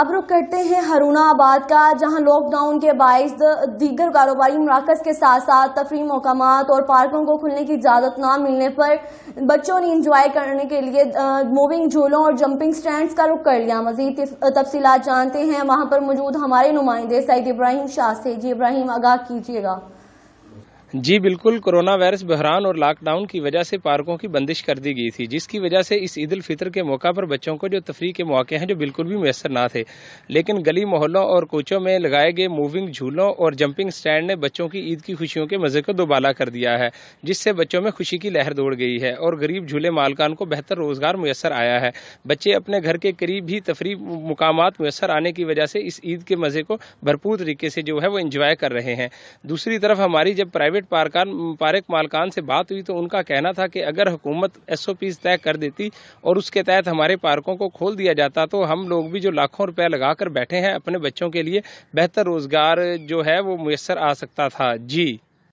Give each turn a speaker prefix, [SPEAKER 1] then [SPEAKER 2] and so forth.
[SPEAKER 1] अब रुक करते हैं हरूणाबाद का जहां लॉकडाउन के बायस दीगर कारोबारी मराकज के साथ साथ तफरी मकाम और पार्कों को खुलने की इजाज़त ना मिलने पर बच्चों ने इंजॉय करने के लिए मूविंग झूलों और जंपिंग स्टैंड का रुख कर लिया मजीद तफसी जानते हैं वहां पर मौजूद हमारे नुमाइंदे सईद इब्राहिम शाह से जी इब्राहिम आगाह कीजिएगा
[SPEAKER 2] जी बिल्कुल कोरोना वायरस बहरान और लॉकडाउन की वजह से पार्कों की बंदिश कर दी गई थी जिसकी वजह से इस ईद उल फितर के मौका पर बच्चों को जो तफरी के मौके हैं जो बिल्कुल भी मैसर ना थे लेकिन गली मोहल्लों और कोचों में लगाए गए मूविंग झूलों और जंपिंग स्टैंड ने बच्चों की ईद की खुशियों के मज़े को दोबाला कर दिया है जिससे बच्चों में खुशी की लहर दौड़ गई है और गरीब झूले मालकान को बेहतर रोज़गार मैसर आया है बच्चे अपने घर के करीब ही तफरी मुकाम मैसर आने की वजह से इस ईद के मज़े को भरपूर तरीके से जो है वो इंजॉय कर रहे हैं दूसरी तरफ हमारी जब प्राइवेट कॉरपोरेट पारकान पार्क मालकान से बात हुई तो उनका कहना था कि अगर हुकूमत एस तय कर देती और उसके तहत हमारे पार्कों को खोल दिया जाता तो हम लोग भी जो लाखों रुपया लगा कर बैठे हैं अपने बच्चों के लिए बेहतर रोज़गार जो है वो मैसर आ सकता था जी